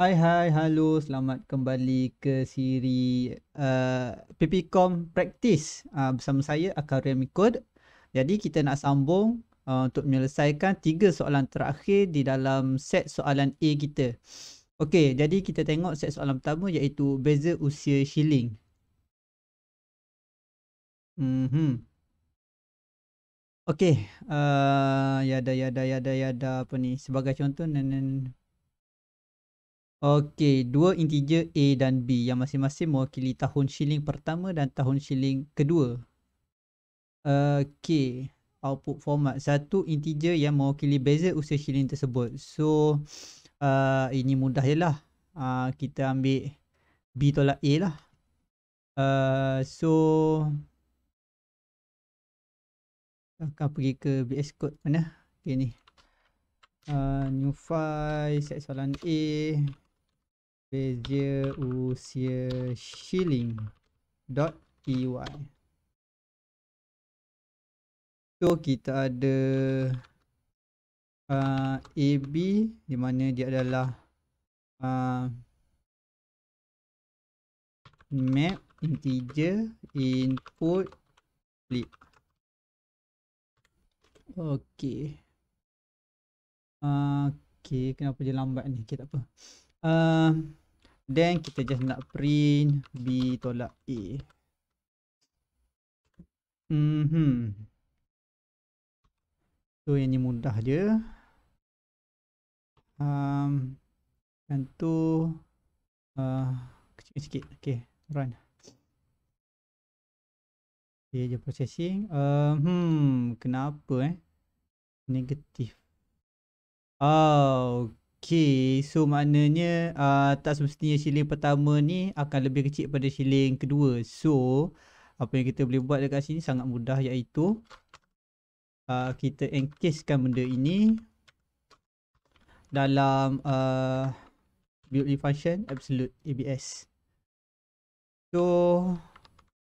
Hai hai, halo, selamat kembali ke siri uh, PPCOM Practice uh, bersama saya Akarim Mikod. Jadi kita nak sambung uh, untuk menyelesaikan tiga soalan terakhir di dalam set soalan A kita. Okey, jadi kita tengok set soalan pertama iaitu beza usia shilling. Hmm. Okey, uh, yada ya yada yada yada ya apa ni? Sebagai contoh nenen Okey, dua integer A dan B yang masing-masing mewakili tahun shilling pertama dan tahun shilling kedua. Okey, output format. Satu integer yang mewakili beza usia shilling tersebut. So, uh, ini mudah je lah. Uh, kita ambil B tolak A lah. Uh, so, akan pergi ke BS Code mana? Okey ni. Uh, new file, set soalan A. Beja usia shilling dot ty e So kita ada uh, AB di mana dia adalah uh, map integer input flip Okay uh, Okay kenapa dia lambat ni okay, tak apa uh, Then kita just nak print B tolak A. Mm hmm. So yang ni mudah je. Um, yang tu uh, kecil sikit. Okay run. Okay je processing. Uh, hmm kenapa eh? Negatif. Oh, Okay, so maknanya uh, tak semestinya shilling pertama ni akan lebih kecil pada shilling kedua. So, apa yang kita boleh buat dekat sini sangat mudah iaitu uh, kita encasekan benda ini dalam uh, ah, build function absolute ABS. So,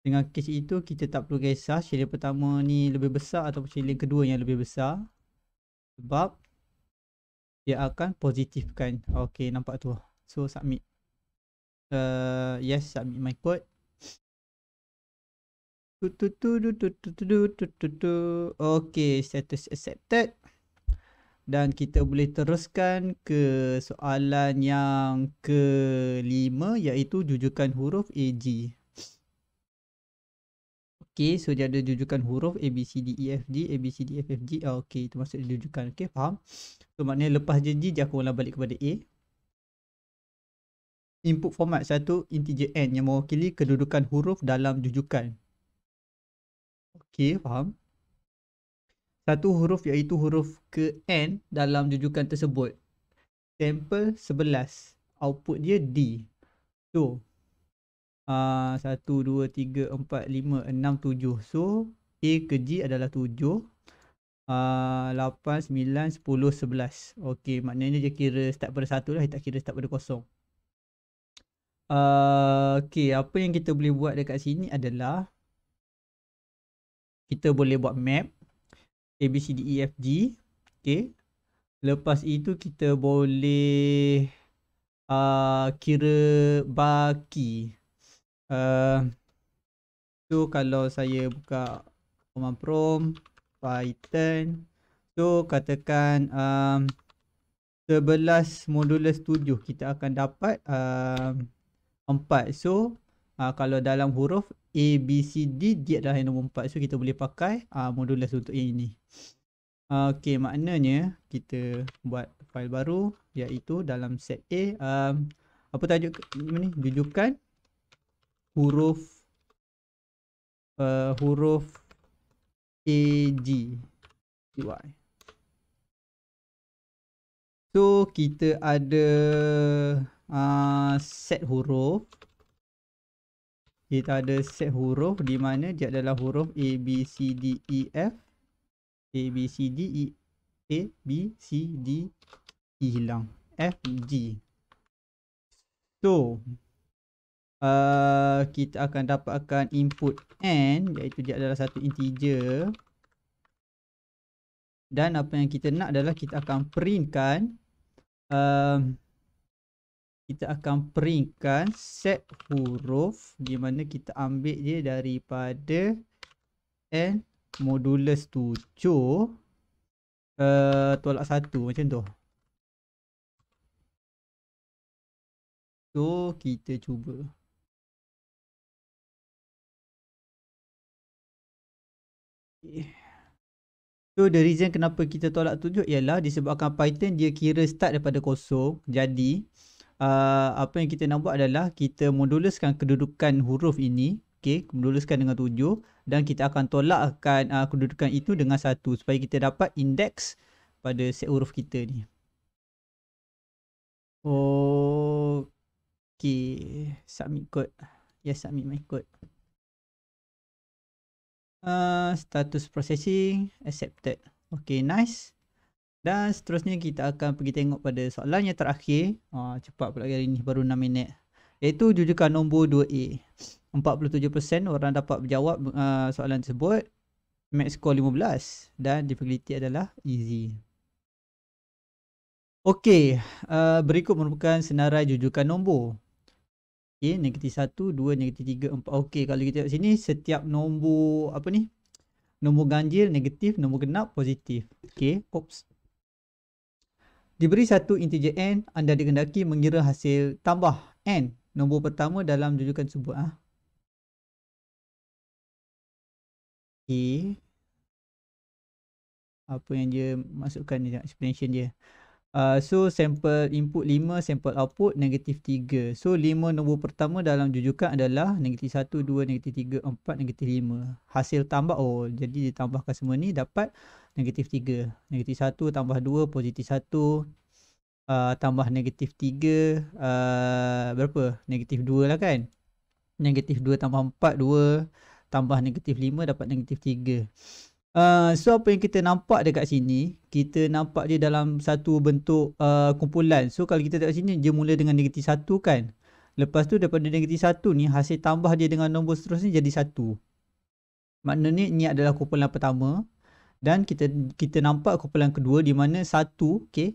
dengan case itu kita tak perlu kisah shilling pertama ni lebih besar ataupun shilling kedua yang lebih besar. Sebab dia akan positifkan okey nampak tu so submit uh, yes submit my code tu tu tu tu tu tu okey status accepted dan kita boleh teruskan ke soalan yang kelima iaitu jujukan huruf AG Okay, so dia ada jujukan huruf A, B, C, D, E, F, G, A, B, C, D, e, F, F, G. Oh, ah, okay, itu maksud dia jujukan. Okay, faham? So, maknanya lepas je G, dia akan ulang balik kepada A. Input format satu, integer N yang mewakili kedudukan huruf dalam jujukan. Okay, faham? Satu huruf iaitu huruf ke N dalam jujukan tersebut. Sample 11. Output dia D. So, Ah, satu, dua, tiga, empat, lima, enam, tujuh. So, A ke G adalah tujuh. Ah, lapan, sembilan, sepuluh, sebelas. Okay, maknanya dia kira start pada satu lah. Dia tak kira start pada kosong. Uh, ah, okay, apa yang kita boleh buat dekat sini adalah kita boleh buat map A, B, C, D, E, F, G. Okay. Lepas itu kita boleh uh, kira baki. Ehm, so kalau saya buka command prompt python so katakan um, ehm, 11 modulus 7 kita akan dapat um, ehm, 4 so uh, kalau dalam huruf A, B, C, D dia adalah yang nombor 4 so kita boleh pakai uh, modulus untuk A ni Okay maknanya kita buat file baru iaitu dalam set A um, apa tajuk ni rujukan huruf uh, huruf A G Y. So kita ada uh, set huruf. Kita ada set huruf di mana dia adalah huruf A B C D E F A B C D E A B C D e hilang F G. So uh, kita akan dapatkan input n iaitu dia adalah satu integer dan apa yang kita nak adalah kita akan printkan uh, kita akan printkan set huruf di mana kita ambil dia daripada n modulus 7 uh, tolak 1 macam tu So kita cuba So the reason kenapa kita tolak tujuh ialah disebabkan Python dia kira start daripada kosong. Jadi uh, apa yang kita nak buat adalah kita moduluskan kedudukan huruf ini. Okay, moduluskan dengan tujuh dan kita akan tolakkan uh, kedudukan itu dengan satu supaya kita dapat indeks pada set huruf kita ni. Oh, Okay, submit code. Yes, submit my code uh, status processing accepted ok nice dan seterusnya kita akan pergi tengok pada soalan yang terakhir uh, cepat pula hari ni baru 6 minit iaitu jujurkan nombor 2A 47% orang dapat menjawab uh, ah, soalan tersebut max score 15 dan difficulty adalah easy ok uh, berikut merupakan senarai jujurkan nombor Okay, negatif 1, 2, negatif 3, 4. Okay, kalau kita tengok sini, setiap nombor, apa ni? Nombor ganjil, negatif, nombor genap, positif. Okay, oops. Diberi satu integer n, anda dikendaki mengira hasil tambah n. Nombor pertama dalam judukan sebut. Ah. Okay. Apa yang dia masukkan ni, explanation dia. Uh, so sampel input 5, sampel output negatif 3. So 5 nombor pertama dalam jujukan adalah negatif 1, 2, negatif 3, 4, negatif 5. Hasil tambah, oh jadi ditambahkan semua ni dapat negatif 3. Negatif 1 tambah 2, positif 1, uh, tambah negatif 3, uh, berapa? Negatif 2 lah kan? Negatif 2 tambah 4, 2, tambah negatif 5 dapat negatif 3. 3. Uh, so apa yang kita nampak dekat sini Kita nampak dia dalam satu bentuk uh, kumpulan So kalau kita tengok sini dia mula dengan negatif 1 kan Lepas tu daripada negatif 1 ni Hasil tambah dia dengan nombor seterusnya jadi 1 Maknanya ni adalah kumpulan pertama Dan kita kita nampak kumpulan kedua di mana 1 okay,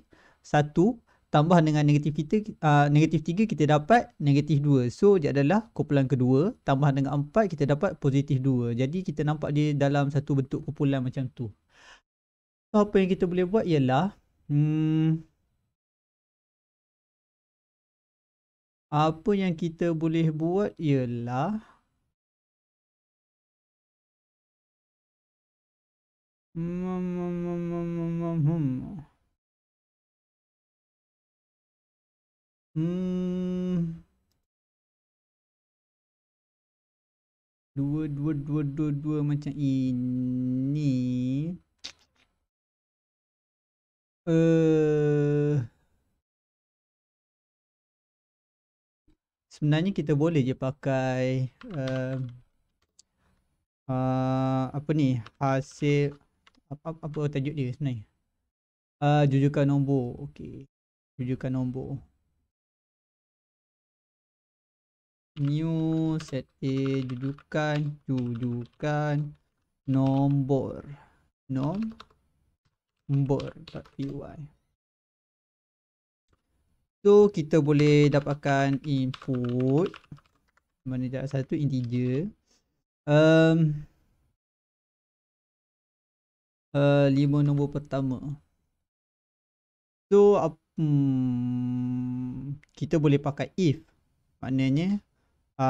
tambah dengan negatif kita uh, negatif 3 kita dapat negatif 2 so dia adalah kumpulan kedua tambah dengan 4 kita dapat positif 2 jadi kita nampak dia dalam satu bentuk kumpulan macam tu so, apa yang kita boleh buat ialah hmm, apa yang kita boleh buat ialah Mm, mm, mm, mm, mm, mm, mm, mm. Hmm. dua dua dua dua dua macam ini uh, sebenarnya kita boleh je pakai uh, uh, apa ni hasil apa apa tajuk dia sebenarnya uh, jujukan nombor okey jujukan nombor new set A judukan judukan nombor nombor dot nombor.py so kita boleh dapatkan input mana dia satu integer um, uh, lima nombor pertama so um, kita boleh pakai if maknanya uh,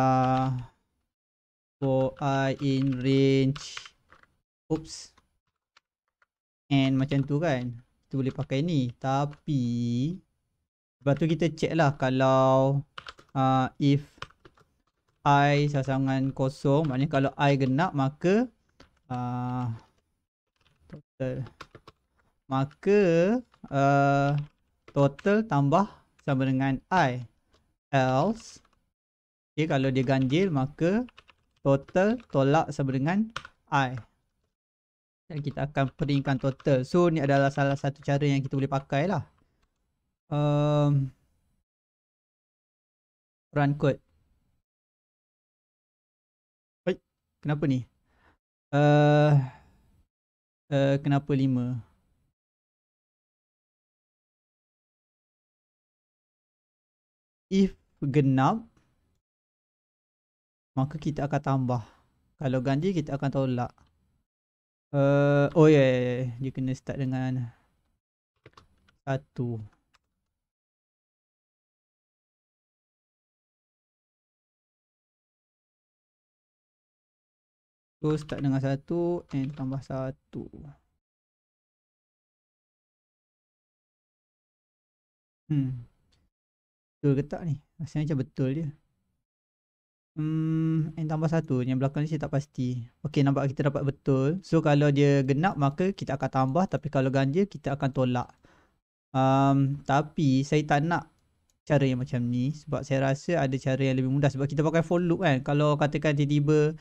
ah, for i in range oops and macam tu kan kita boleh pakai ni tapi lepas tu kita check lah kalau uh, if i sasangan kosong maknanya kalau i genap maka uh, total maka uh, total tambah sama dengan i else Okay, kalau dia ganjil maka total tolak sama dengan I. Dan kita akan peringkan total. So ni adalah salah satu cara yang kita boleh pakai lah. Um, run code. Baik, kenapa ni? Uh, uh, kenapa lima? If genap, maka kita akan tambah kalau ganjil kita akan tolak uh, oh ya yeah, yeah, yeah. dia kena start dengan satu so start dengan satu and tambah satu hmm betul ke tak ni rasa macam betul dia Hmm, yang tambah satu yang belakang ni saya tak pasti. Okey, nampak kita dapat betul. So kalau dia genap maka kita akan tambah tapi kalau ganjil kita akan tolak. Um, tapi saya tak nak cara yang macam ni sebab saya rasa ada cara yang lebih mudah sebab kita pakai for loop kan. Kalau katakan tiba-tiba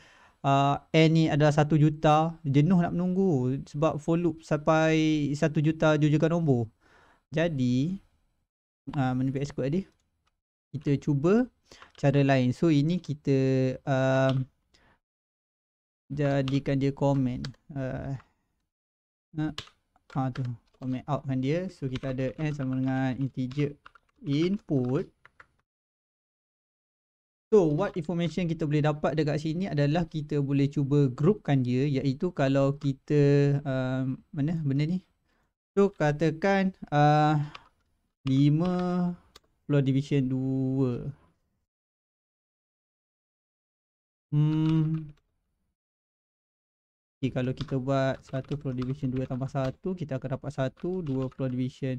uh, N ni adalah 1 juta, jenuh nak menunggu sebab for loop sampai 1 juta jujurkan nombor. Jadi uh, menipis kod dia kita cuba cara lain. So ini kita uh, jadikan dia komen. Uh, ah tu komen out kan dia. So kita ada n sama dengan integer input. So what information kita boleh dapat dekat sini adalah kita boleh cuba groupkan dia iaitu kalau kita uh, mana benda ni. So katakan uh, Luar division 2 Hmm Okay kalau kita buat satu pro division 2 tambah satu, Kita akan dapat 1 2 pro division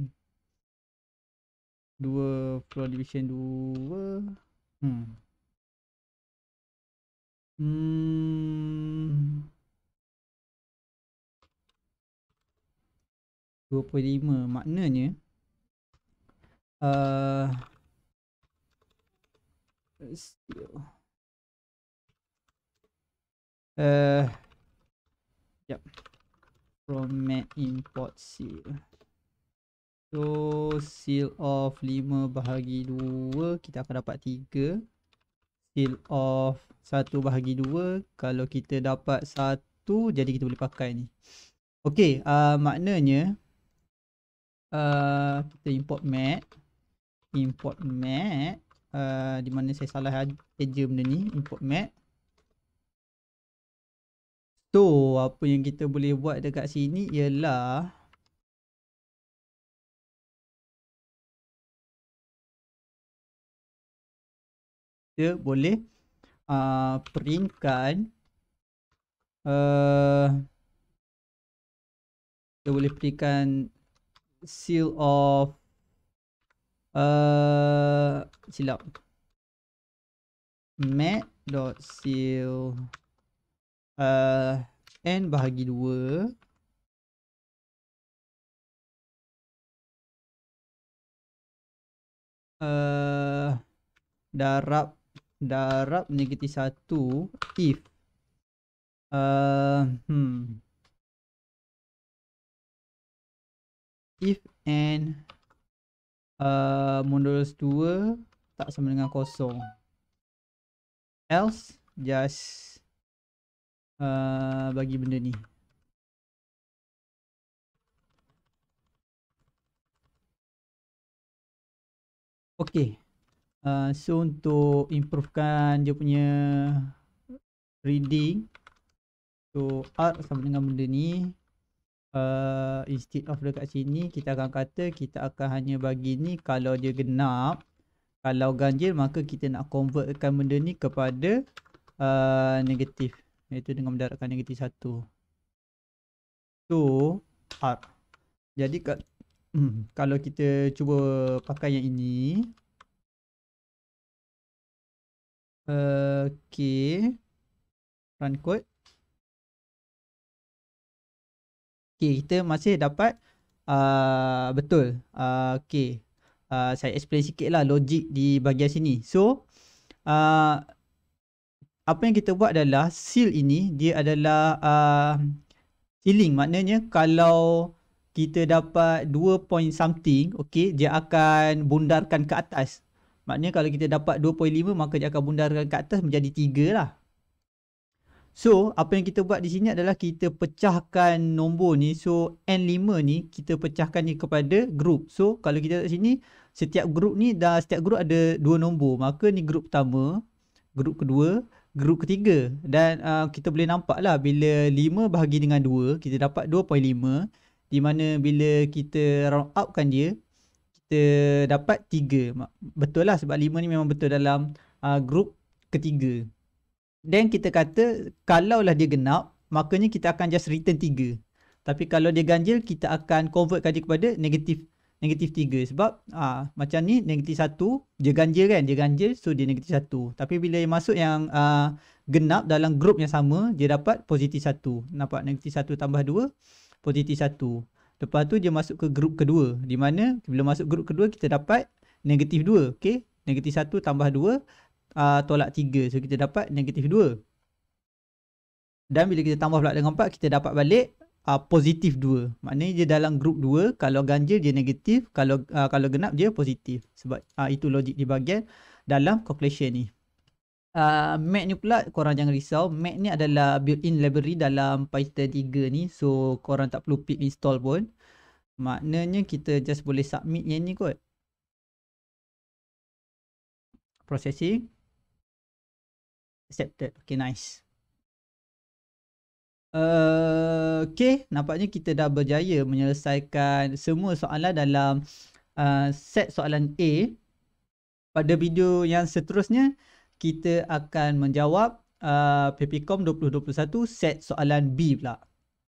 dua pro division 2 Hmm Hmm 25 maknanya Uh, let's see. Uh, yep. From mat import seal. So seal of lima bahagi dua kita akan dapat tiga. Seal of satu bahagi dua. Kalau kita dapat satu, jadi kita boleh pakai ni. Okay, uh, maknanya uh, kita import mat import mat uh, di mana saya salah kerja benda ni import mat so apa yang kita boleh buat dekat sini ialah kita boleh uh, printkan uh, kita boleh berikan seal of Eh, silap mat dot seal uh, n bahagi 2 uh, eh, darab darab negatif 1 if uh, hmm if n uh, modulus 2 tak sama dengan kosong else just uh, bagi benda ni Okay, uh, so untuk improvekan dia punya reading So R sama dengan benda ni uh, instead of dekat sini kita akan kata kita akan hanya bagi ni kalau dia genap kalau ganjil maka kita nak convertkan benda ni kepada uh, negatif iaitu dengan mendaratkan negatif 1 tu so, R jadi kat, hmm, kalau kita cuba pakai yang ini uh, eh, ok run code Okay, kita masih dapat uh, betul. Uh, okay, uh, saya explain sikit lah logik di bahagian sini. So, uh, apa yang kita buat adalah seal ini, dia adalah uh, ceiling. Maknanya kalau kita dapat 2 point something, okay, dia akan bundarkan ke atas. Maknanya kalau kita dapat 2.5 maka dia akan bundarkan ke atas menjadi 3 lah. So apa yang kita buat di sini adalah kita pecahkan nombor ni So N5 ni kita pecahkan ni kepada group So kalau kita kat sini setiap group ni dah setiap group ada dua nombor Maka ni group pertama, group kedua, group ketiga Dan uh, kita boleh nampak lah bila 5 bahagi dengan 2 kita dapat 2.5 Di mana bila kita round up kan dia kita dapat 3 Betul lah sebab 5 ni memang betul dalam uh, group ketiga then kita kata kalau lah dia genap makanya kita akan just return 3 tapi kalau dia ganjil kita akan convert kaji kepada negatif negatif 3 sebab aa, ah, macam ni negatif 1 dia ganjil kan dia ganjil so dia negatif 1 tapi bila dia masuk yang aa, ah, genap dalam grup yang sama dia dapat positif 1 nampak negatif 1 tambah 2 positif 1 lepas tu dia masuk ke grup kedua di mana bila masuk grup kedua kita dapat negatif 2 Okey, negatif 1 tambah uh, tolak 3 so kita dapat negatif 2 dan bila kita tambah pula dengan 4 kita dapat balik uh, positif 2 maknanya dia dalam grup 2 kalau ganjil dia negatif kalau uh, kalau genap dia positif sebab uh, itu logik di bahagian dalam calculation ni Uh, mat ni pula korang jangan risau Mat ni adalah built-in library dalam Python 3 ni So korang tak perlu pip install pun Maknanya kita just boleh submit yang ni kot Processing accepted. Okay, nice. Uh, okay, nampaknya kita dah berjaya menyelesaikan semua soalan dalam uh, set soalan A. Pada video yang seterusnya, kita akan menjawab uh, PPCOM 2021 set soalan B pula.